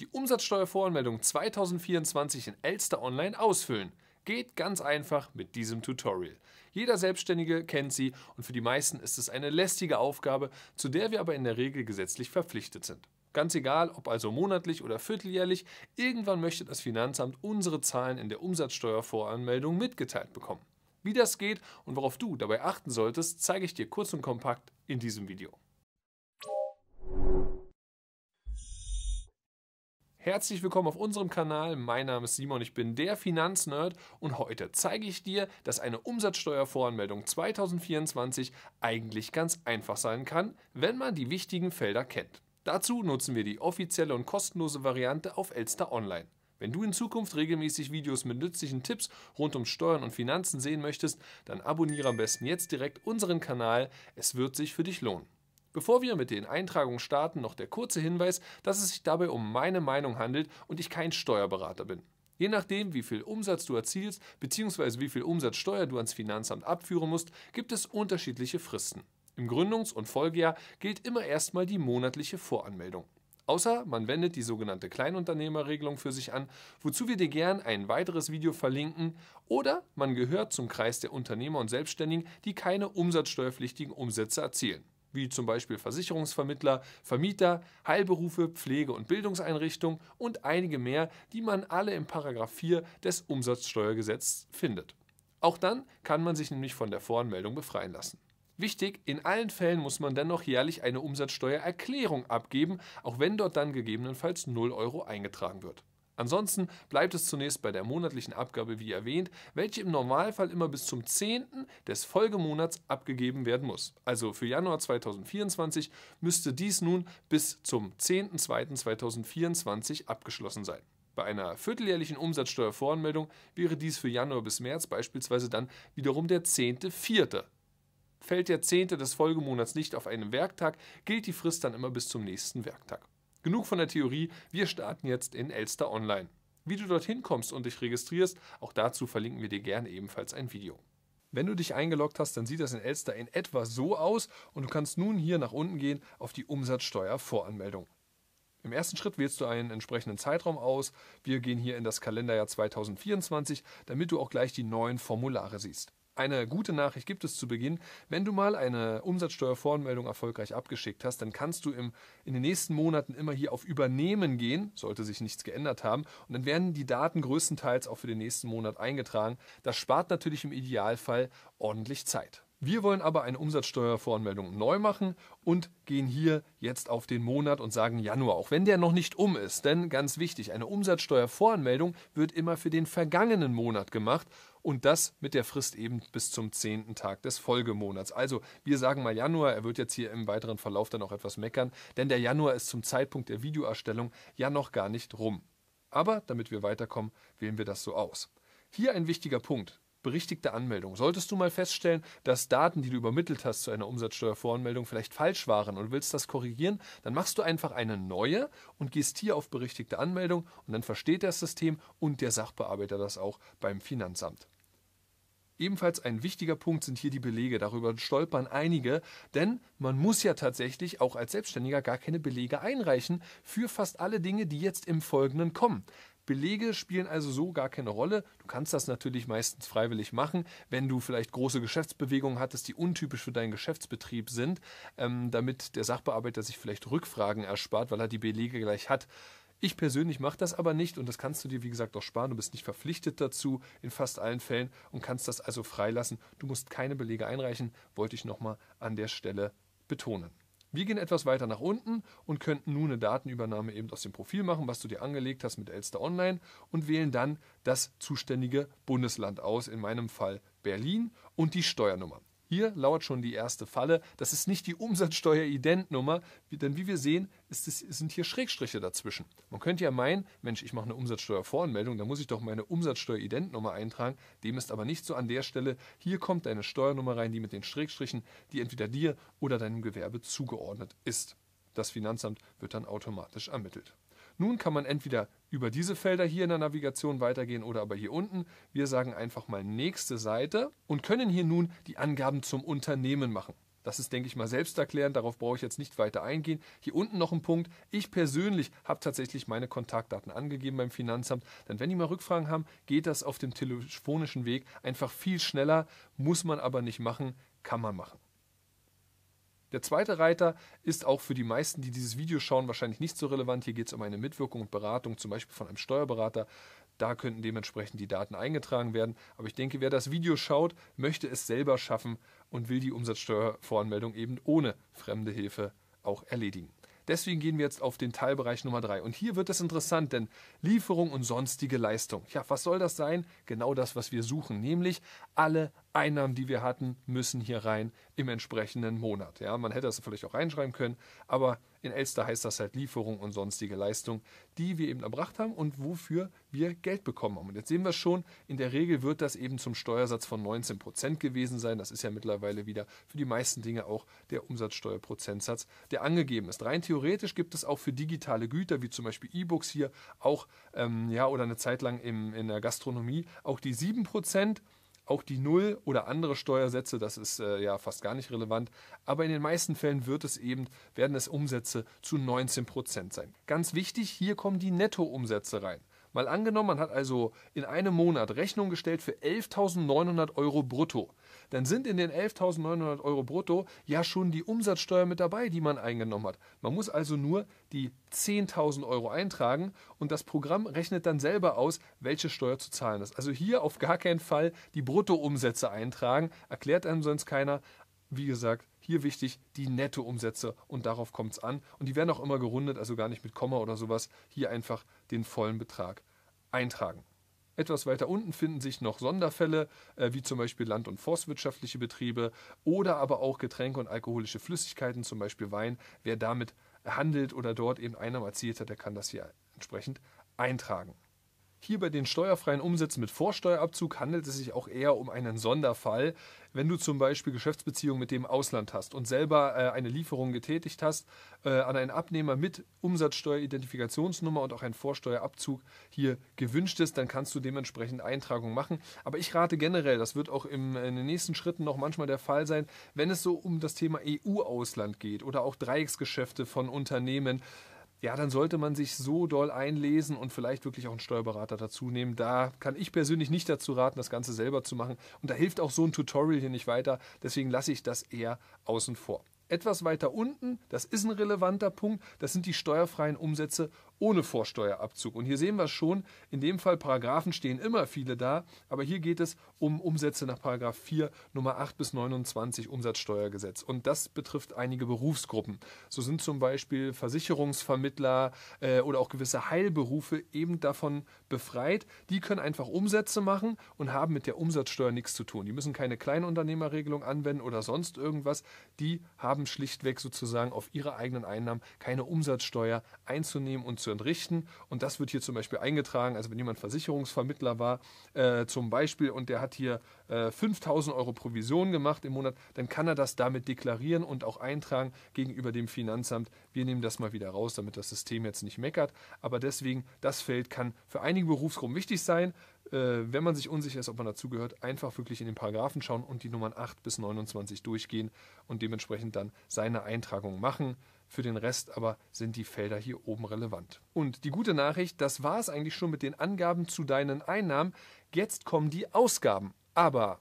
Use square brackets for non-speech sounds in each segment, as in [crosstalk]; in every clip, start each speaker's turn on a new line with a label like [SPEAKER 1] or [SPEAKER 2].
[SPEAKER 1] die Umsatzsteuervoranmeldung 2024 in Elster Online ausfüllen. Geht ganz einfach mit diesem Tutorial. Jeder Selbstständige kennt sie und für die meisten ist es eine lästige Aufgabe, zu der wir aber in der Regel gesetzlich verpflichtet sind. Ganz egal, ob also monatlich oder vierteljährlich, irgendwann möchte das Finanzamt unsere Zahlen in der Umsatzsteuervoranmeldung mitgeteilt bekommen. Wie das geht und worauf du dabei achten solltest, zeige ich dir kurz und kompakt in diesem Video. Herzlich willkommen auf unserem Kanal. Mein Name ist Simon, ich bin der Finanznerd und heute zeige ich dir, dass eine Umsatzsteuervoranmeldung 2024 eigentlich ganz einfach sein kann, wenn man die wichtigen Felder kennt. Dazu nutzen wir die offizielle und kostenlose Variante auf Elster Online. Wenn du in Zukunft regelmäßig Videos mit nützlichen Tipps rund um Steuern und Finanzen sehen möchtest, dann abonniere am besten jetzt direkt unseren Kanal. Es wird sich für dich lohnen. Bevor wir mit den Eintragungen starten, noch der kurze Hinweis, dass es sich dabei um meine Meinung handelt und ich kein Steuerberater bin. Je nachdem, wie viel Umsatz du erzielst bzw. wie viel Umsatzsteuer du ans Finanzamt abführen musst, gibt es unterschiedliche Fristen. Im Gründungs- und Folgejahr gilt immer erstmal die monatliche Voranmeldung. Außer man wendet die sogenannte Kleinunternehmerregelung für sich an, wozu wir dir gern ein weiteres Video verlinken, oder man gehört zum Kreis der Unternehmer und Selbstständigen, die keine umsatzsteuerpflichtigen Umsätze erzielen wie zum Beispiel Versicherungsvermittler, Vermieter, Heilberufe, Pflege- und Bildungseinrichtungen und einige mehr, die man alle im Paragraph 4 des Umsatzsteuergesetzes findet. Auch dann kann man sich nämlich von der Voranmeldung befreien lassen. Wichtig, in allen Fällen muss man dennoch jährlich eine Umsatzsteuererklärung abgeben, auch wenn dort dann gegebenenfalls 0 Euro eingetragen wird. Ansonsten bleibt es zunächst bei der monatlichen Abgabe wie erwähnt, welche im Normalfall immer bis zum 10. des Folgemonats abgegeben werden muss. Also für Januar 2024 müsste dies nun bis zum 10.02.2024 abgeschlossen sein. Bei einer vierteljährlichen Umsatzsteuervoranmeldung wäre dies für Januar bis März beispielsweise dann wiederum der 10.04. Fällt der 10. des Folgemonats nicht auf einen Werktag, gilt die Frist dann immer bis zum nächsten Werktag. Genug von der Theorie, wir starten jetzt in Elster Online. Wie du dorthin kommst und dich registrierst, auch dazu verlinken wir dir gerne ebenfalls ein Video. Wenn du dich eingeloggt hast, dann sieht das in Elster in etwa so aus und du kannst nun hier nach unten gehen auf die Umsatzsteuervoranmeldung. Im ersten Schritt wählst du einen entsprechenden Zeitraum aus. Wir gehen hier in das Kalenderjahr 2024, damit du auch gleich die neuen Formulare siehst. Eine gute Nachricht gibt es zu Beginn. Wenn du mal eine Umsatzsteuervoranmeldung erfolgreich abgeschickt hast, dann kannst du im, in den nächsten Monaten immer hier auf Übernehmen gehen, sollte sich nichts geändert haben. Und dann werden die Daten größtenteils auch für den nächsten Monat eingetragen. Das spart natürlich im Idealfall ordentlich Zeit. Wir wollen aber eine Umsatzsteuervoranmeldung neu machen und gehen hier jetzt auf den Monat und sagen Januar, auch wenn der noch nicht um ist. Denn ganz wichtig, eine Umsatzsteuervoranmeldung wird immer für den vergangenen Monat gemacht und das mit der Frist eben bis zum zehnten Tag des Folgemonats. Also wir sagen mal Januar, er wird jetzt hier im weiteren Verlauf dann auch etwas meckern, denn der Januar ist zum Zeitpunkt der Videoerstellung ja noch gar nicht rum. Aber damit wir weiterkommen, wählen wir das so aus. Hier ein wichtiger Punkt berichtigte Anmeldung. Solltest du mal feststellen, dass Daten, die du übermittelt hast zu einer Umsatzsteuervoranmeldung, vielleicht falsch waren und willst das korrigieren, dann machst du einfach eine neue und gehst hier auf berichtigte Anmeldung und dann versteht das System und der Sachbearbeiter das auch beim Finanzamt. Ebenfalls ein wichtiger Punkt sind hier die Belege. Darüber stolpern einige, denn man muss ja tatsächlich auch als Selbstständiger gar keine Belege einreichen für fast alle Dinge, die jetzt im Folgenden kommen. Belege spielen also so gar keine Rolle. Du kannst das natürlich meistens freiwillig machen, wenn du vielleicht große Geschäftsbewegungen hattest, die untypisch für deinen Geschäftsbetrieb sind, ähm, damit der Sachbearbeiter sich vielleicht Rückfragen erspart, weil er die Belege gleich hat. Ich persönlich mache das aber nicht und das kannst du dir, wie gesagt, auch sparen. Du bist nicht verpflichtet dazu in fast allen Fällen und kannst das also freilassen. Du musst keine Belege einreichen, wollte ich nochmal an der Stelle betonen. Wir gehen etwas weiter nach unten und könnten nun eine Datenübernahme eben aus dem Profil machen, was du dir angelegt hast mit Elster Online und wählen dann das zuständige Bundesland aus, in meinem Fall Berlin und die Steuernummer. Hier lauert schon die erste Falle. Das ist nicht die Umsatzsteuer-Ident-Nummer, denn wie wir sehen, es, sind hier Schrägstriche dazwischen. Man könnte ja meinen, Mensch, ich mache eine Umsatzsteuervoranmeldung, da muss ich doch meine Umsatzsteuer-Ident-Nummer eintragen. Dem ist aber nicht so an der Stelle. Hier kommt deine Steuernummer rein, die mit den Schrägstrichen, die entweder dir oder deinem Gewerbe zugeordnet ist. Das Finanzamt wird dann automatisch ermittelt. Nun kann man entweder über diese Felder hier in der Navigation weitergehen oder aber hier unten. Wir sagen einfach mal nächste Seite und können hier nun die Angaben zum Unternehmen machen. Das ist, denke ich mal, selbsterklärend, darauf brauche ich jetzt nicht weiter eingehen. Hier unten noch ein Punkt. Ich persönlich habe tatsächlich meine Kontaktdaten angegeben beim Finanzamt, denn wenn die mal Rückfragen haben, geht das auf dem telefonischen Weg einfach viel schneller, muss man aber nicht machen, kann man machen. Der zweite Reiter ist auch für die meisten, die dieses Video schauen, wahrscheinlich nicht so relevant. Hier geht es um eine Mitwirkung und Beratung, zum Beispiel von einem Steuerberater. Da könnten dementsprechend die Daten eingetragen werden. Aber ich denke, wer das Video schaut, möchte es selber schaffen und will die Umsatzsteuervoranmeldung eben ohne fremde Hilfe auch erledigen. Deswegen gehen wir jetzt auf den Teilbereich Nummer 3. Und hier wird es interessant, denn Lieferung und sonstige Leistung. Ja, was soll das sein? Genau das, was wir suchen, nämlich alle Einnahmen, die wir hatten, müssen hier rein im entsprechenden Monat. Ja, man hätte das vielleicht auch reinschreiben können, aber in Elster heißt das halt Lieferung und sonstige Leistung, die wir eben erbracht haben und wofür wir Geld bekommen haben. Und jetzt sehen wir schon, in der Regel wird das eben zum Steuersatz von 19 Prozent gewesen sein. Das ist ja mittlerweile wieder für die meisten Dinge auch der Umsatzsteuerprozentsatz, der angegeben ist. Rein theoretisch gibt es auch für digitale Güter, wie zum Beispiel E-Books hier, auch, ähm, ja, oder eine Zeit lang im, in der Gastronomie, auch die 7 Prozent. Auch die Null oder andere Steuersätze, das ist äh, ja fast gar nicht relevant, aber in den meisten Fällen wird es eben, werden es Umsätze zu 19% sein. Ganz wichtig, hier kommen die Nettoumsätze rein. Mal angenommen, man hat also in einem Monat Rechnung gestellt für 11.900 Euro brutto dann sind in den 11.900 Euro brutto ja schon die Umsatzsteuer mit dabei, die man eingenommen hat. Man muss also nur die 10.000 Euro eintragen und das Programm rechnet dann selber aus, welche Steuer zu zahlen ist. Also hier auf gar keinen Fall die Bruttoumsätze eintragen, erklärt einem sonst keiner. Wie gesagt, hier wichtig die Nettoumsätze und darauf kommt es an. Und die werden auch immer gerundet, also gar nicht mit Komma oder sowas. Hier einfach den vollen Betrag eintragen. Etwas weiter unten finden sich noch Sonderfälle, äh, wie zum Beispiel land- und forstwirtschaftliche Betriebe oder aber auch Getränke und alkoholische Flüssigkeiten, zum Beispiel Wein. Wer damit handelt oder dort eben Einnahmen erzielt hat, der kann das hier entsprechend eintragen. Hier bei den steuerfreien Umsätzen mit Vorsteuerabzug handelt es sich auch eher um einen Sonderfall. Wenn du zum Beispiel Geschäftsbeziehungen mit dem Ausland hast und selber äh, eine Lieferung getätigt hast äh, an einen Abnehmer mit Umsatzsteueridentifikationsnummer und auch ein Vorsteuerabzug hier gewünscht ist, dann kannst du dementsprechend Eintragungen machen. Aber ich rate generell, das wird auch im, in den nächsten Schritten noch manchmal der Fall sein, wenn es so um das Thema EU-Ausland geht oder auch Dreiecksgeschäfte von Unternehmen, ja, dann sollte man sich so doll einlesen und vielleicht wirklich auch einen Steuerberater dazu nehmen. Da kann ich persönlich nicht dazu raten, das Ganze selber zu machen. Und da hilft auch so ein Tutorial hier nicht weiter. Deswegen lasse ich das eher außen vor. Etwas weiter unten, das ist ein relevanter Punkt, das sind die steuerfreien Umsätze ohne Vorsteuerabzug. Und hier sehen wir schon, in dem Fall Paragraphen stehen immer viele da, aber hier geht es um Umsätze nach Paragraph 4 Nummer 8 bis 29 Umsatzsteuergesetz. Und das betrifft einige Berufsgruppen. So sind zum Beispiel Versicherungsvermittler äh, oder auch gewisse Heilberufe eben davon befreit. Die können einfach Umsätze machen und haben mit der Umsatzsteuer nichts zu tun. Die müssen keine Kleinunternehmerregelung anwenden oder sonst irgendwas. Die haben schlichtweg sozusagen auf ihre eigenen Einnahmen keine Umsatzsteuer einzunehmen und zu dann richten. Und das wird hier zum Beispiel eingetragen. Also wenn jemand Versicherungsvermittler war äh, zum Beispiel und der hat hier äh, 5000 Euro Provision gemacht im Monat, dann kann er das damit deklarieren und auch eintragen gegenüber dem Finanzamt. Wir nehmen das mal wieder raus, damit das System jetzt nicht meckert. Aber deswegen, das Feld kann für einige Berufsgruppen wichtig sein. Äh, wenn man sich unsicher ist, ob man dazugehört, einfach wirklich in den Paragraphen schauen und die Nummern 8 bis 29 durchgehen und dementsprechend dann seine Eintragung machen. Für den Rest aber sind die Felder hier oben relevant. Und die gute Nachricht, das war es eigentlich schon mit den Angaben zu deinen Einnahmen. Jetzt kommen die Ausgaben. Aber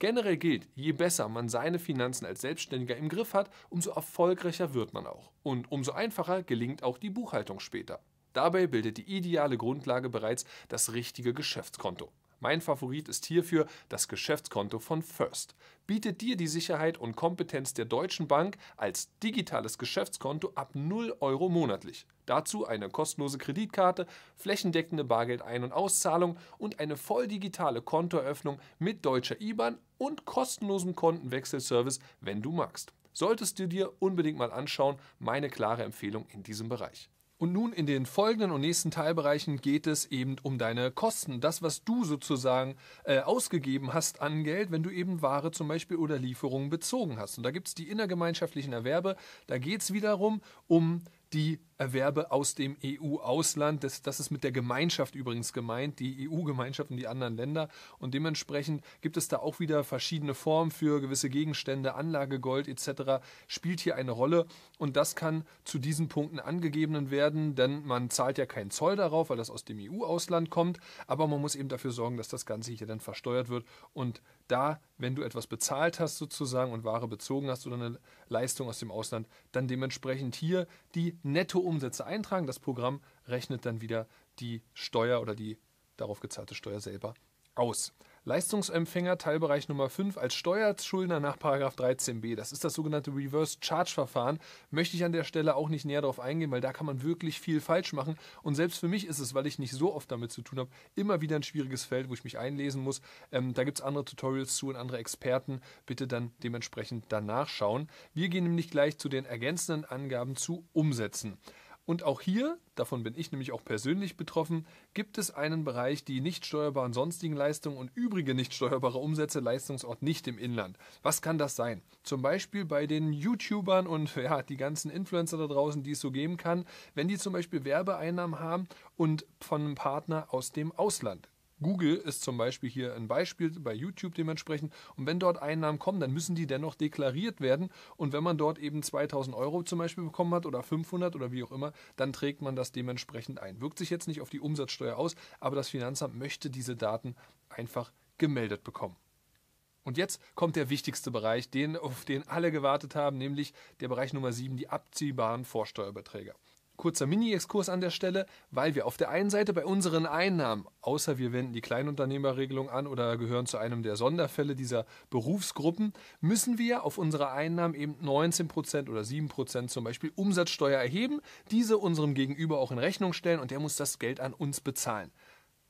[SPEAKER 1] generell gilt, je besser man seine Finanzen als Selbstständiger im Griff hat, umso erfolgreicher wird man auch. Und umso einfacher gelingt auch die Buchhaltung später. Dabei bildet die ideale Grundlage bereits das richtige Geschäftskonto. Mein Favorit ist hierfür das Geschäftskonto von First. Bietet dir die Sicherheit und Kompetenz der Deutschen Bank als digitales Geschäftskonto ab 0 Euro monatlich. Dazu eine kostenlose Kreditkarte, flächendeckende Bargeld-Ein- und Auszahlung und eine voll digitale Kontoeröffnung mit deutscher IBAN und kostenlosem Kontenwechselservice, wenn du magst. Solltest du dir unbedingt mal anschauen, meine klare Empfehlung in diesem Bereich. Und nun in den folgenden und nächsten Teilbereichen geht es eben um deine Kosten. Das, was du sozusagen äh, ausgegeben hast an Geld, wenn du eben Ware zum Beispiel oder Lieferungen bezogen hast. Und da gibt es die innergemeinschaftlichen Erwerbe. Da geht es wiederum um die Erwerbe aus dem EU-Ausland. Das, das ist mit der Gemeinschaft übrigens gemeint, die EU-Gemeinschaft und die anderen Länder. Und dementsprechend gibt es da auch wieder verschiedene Formen für gewisse Gegenstände, Anlagegold etc. spielt hier eine Rolle. Und das kann zu diesen Punkten angegebenen werden, denn man zahlt ja keinen Zoll darauf, weil das aus dem EU-Ausland kommt. Aber man muss eben dafür sorgen, dass das Ganze hier dann versteuert wird. Und da, wenn du etwas bezahlt hast sozusagen und Ware bezogen hast oder eine Leistung aus dem Ausland, dann dementsprechend hier die Netto Umsätze eintragen. Das Programm rechnet dann wieder die Steuer oder die darauf gezahlte Steuer selber aus. Leistungsempfänger Teilbereich Nummer 5 als Steuerschuldner nach 13b. Das ist das sogenannte Reverse Charge Verfahren. Möchte ich an der Stelle auch nicht näher darauf eingehen, weil da kann man wirklich viel falsch machen. Und selbst für mich ist es, weil ich nicht so oft damit zu tun habe, immer wieder ein schwieriges Feld, wo ich mich einlesen muss. Ähm, da gibt es andere Tutorials zu und andere Experten. Bitte dann dementsprechend danach schauen. Wir gehen nämlich gleich zu den ergänzenden Angaben zu Umsetzen. Und auch hier, davon bin ich nämlich auch persönlich betroffen, gibt es einen Bereich, die nicht steuerbaren sonstigen Leistungen und übrige nicht steuerbare Umsätze Leistungsort nicht im Inland. Was kann das sein? Zum Beispiel bei den YouTubern und [laughs] ja, die ganzen Influencer da draußen, die es so geben kann, wenn die zum Beispiel Werbeeinnahmen haben und von einem Partner aus dem Ausland Google ist zum Beispiel hier ein Beispiel bei YouTube dementsprechend. Und wenn dort Einnahmen kommen, dann müssen die dennoch deklariert werden. Und wenn man dort eben 2000 Euro zum Beispiel bekommen hat oder 500 oder wie auch immer, dann trägt man das dementsprechend ein. Wirkt sich jetzt nicht auf die Umsatzsteuer aus, aber das Finanzamt möchte diese Daten einfach gemeldet bekommen. Und jetzt kommt der wichtigste Bereich, den, auf den alle gewartet haben, nämlich der Bereich Nummer 7, die abziehbaren Vorsteuerbeträge. Kurzer Mini-Exkurs an der Stelle, weil wir auf der einen Seite bei unseren Einnahmen, außer wir wenden die Kleinunternehmerregelung an oder gehören zu einem der Sonderfälle dieser Berufsgruppen, müssen wir auf unsere Einnahmen eben 19% oder 7% zum Beispiel Umsatzsteuer erheben, diese unserem Gegenüber auch in Rechnung stellen und der muss das Geld an uns bezahlen.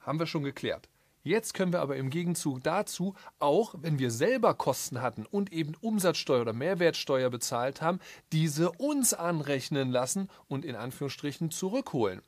[SPEAKER 1] Haben wir schon geklärt. Jetzt können wir aber im Gegenzug dazu, auch wenn wir selber Kosten hatten und eben Umsatzsteuer oder Mehrwertsteuer bezahlt haben, diese uns anrechnen lassen und in Anführungsstrichen zurückholen.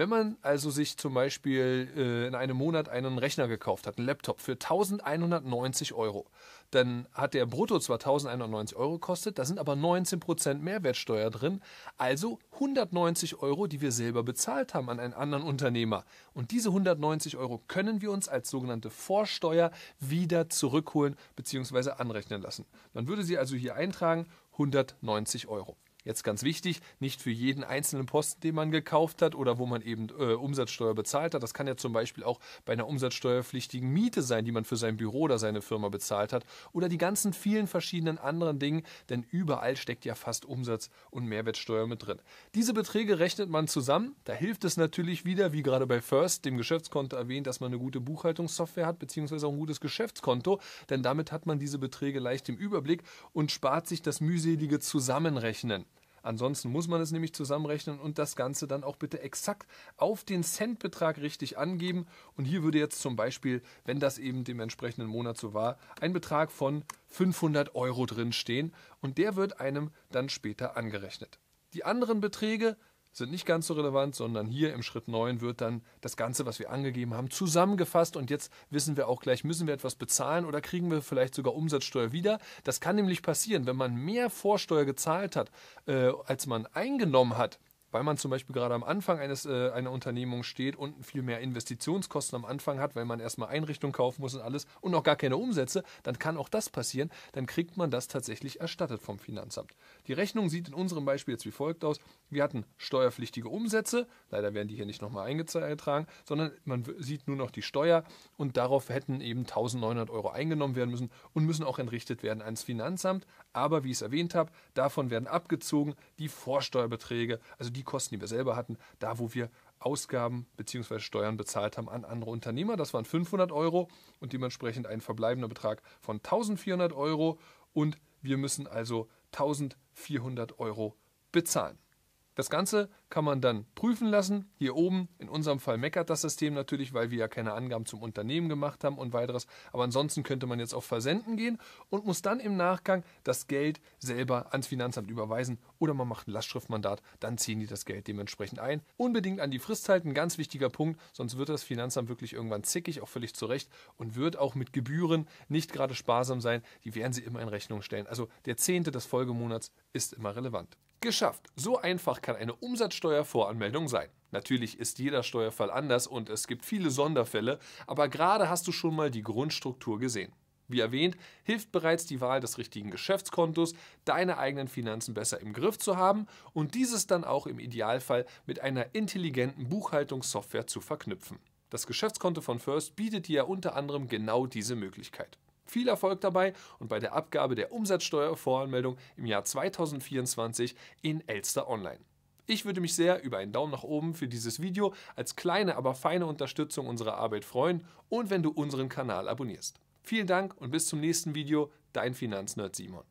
[SPEAKER 1] Wenn man also sich zum Beispiel äh, in einem Monat einen Rechner gekauft hat, einen Laptop für 1190 Euro, dann hat der brutto zwar 1190 Euro gekostet, da sind aber 19% Mehrwertsteuer drin, also 190 Euro, die wir selber bezahlt haben an einen anderen Unternehmer. Und diese 190 Euro können wir uns als sogenannte Vorsteuer wieder zurückholen bzw. anrechnen lassen. Man würde sie also hier eintragen, 190 Euro jetzt ganz wichtig, nicht für jeden einzelnen Posten, den man gekauft hat oder wo man eben äh, Umsatzsteuer bezahlt hat. Das kann ja zum Beispiel auch bei einer umsatzsteuerpflichtigen Miete sein, die man für sein Büro oder seine Firma bezahlt hat oder die ganzen vielen verschiedenen anderen Dinge, denn überall steckt ja fast Umsatz und Mehrwertsteuer mit drin. Diese Beträge rechnet man zusammen. Da hilft es natürlich wieder, wie gerade bei First, dem Geschäftskonto erwähnt, dass man eine gute Buchhaltungssoftware hat, beziehungsweise auch ein gutes Geschäftskonto, denn damit hat man diese Beträge leicht im Überblick und spart sich das mühselige Zusammenrechnen. Ansonsten muss man es nämlich zusammenrechnen und das Ganze dann auch bitte exakt auf den Centbetrag richtig angeben. Und hier würde jetzt zum Beispiel, wenn das eben dem entsprechenden Monat so war, ein Betrag von 500 Euro drin stehen und der wird einem dann später angerechnet. Die anderen Beträge sind nicht ganz so relevant, sondern hier im Schritt 9 wird dann das Ganze, was wir angegeben haben, zusammengefasst und jetzt wissen wir auch gleich, müssen wir etwas bezahlen oder kriegen wir vielleicht sogar Umsatzsteuer wieder. Das kann nämlich passieren, wenn man mehr Vorsteuer gezahlt hat, äh, als man eingenommen hat, weil man zum Beispiel gerade am Anfang eines, äh, einer Unternehmung steht und viel mehr Investitionskosten am Anfang hat, weil man erstmal Einrichtung kaufen muss und alles und noch gar keine Umsätze, dann kann auch das passieren, dann kriegt man das tatsächlich erstattet vom Finanzamt. Die Rechnung sieht in unserem Beispiel jetzt wie folgt aus. Wir hatten steuerpflichtige Umsätze, leider werden die hier nicht nochmal eingetragen, sondern man sieht nur noch die Steuer und darauf hätten eben 1900 Euro eingenommen werden müssen und müssen auch entrichtet werden ans Finanzamt. Aber wie ich es erwähnt habe, davon werden abgezogen die Vorsteuerbeträge, also die die Kosten, die wir selber hatten, da wo wir Ausgaben bzw. Steuern bezahlt haben an andere Unternehmer. Das waren 500 Euro und dementsprechend ein verbleibender Betrag von 1400 Euro und wir müssen also 1400 Euro bezahlen. Das Ganze kann man dann prüfen lassen. Hier oben, in unserem Fall meckert das System natürlich, weil wir ja keine Angaben zum Unternehmen gemacht haben und weiteres. Aber ansonsten könnte man jetzt auf Versenden gehen und muss dann im Nachgang das Geld selber ans Finanzamt überweisen oder man macht ein Lastschriftmandat, dann ziehen die das Geld dementsprechend ein. Unbedingt an die Frist halten, ganz wichtiger Punkt, sonst wird das Finanzamt wirklich irgendwann zickig, auch völlig zurecht und wird auch mit Gebühren nicht gerade sparsam sein. Die werden sie immer in Rechnung stellen. Also der zehnte des Folgemonats ist immer relevant. Geschafft. So einfach kann eine Umsatzsteuervoranmeldung sein. Natürlich ist jeder Steuerfall anders und es gibt viele Sonderfälle, aber gerade hast du schon mal die Grundstruktur gesehen. Wie erwähnt, hilft bereits die Wahl des richtigen Geschäftskontos, deine eigenen Finanzen besser im Griff zu haben und dieses dann auch im Idealfall mit einer intelligenten Buchhaltungssoftware zu verknüpfen. Das Geschäftskonto von First bietet dir unter anderem genau diese Möglichkeit. Viel Erfolg dabei und bei der Abgabe der Umsatzsteuervoranmeldung im Jahr 2024 in Elster Online. Ich würde mich sehr über einen Daumen nach oben für dieses Video als kleine, aber feine Unterstützung unserer Arbeit freuen und wenn du unseren Kanal abonnierst. Vielen Dank und bis zum nächsten Video, dein Finanznerd Simon.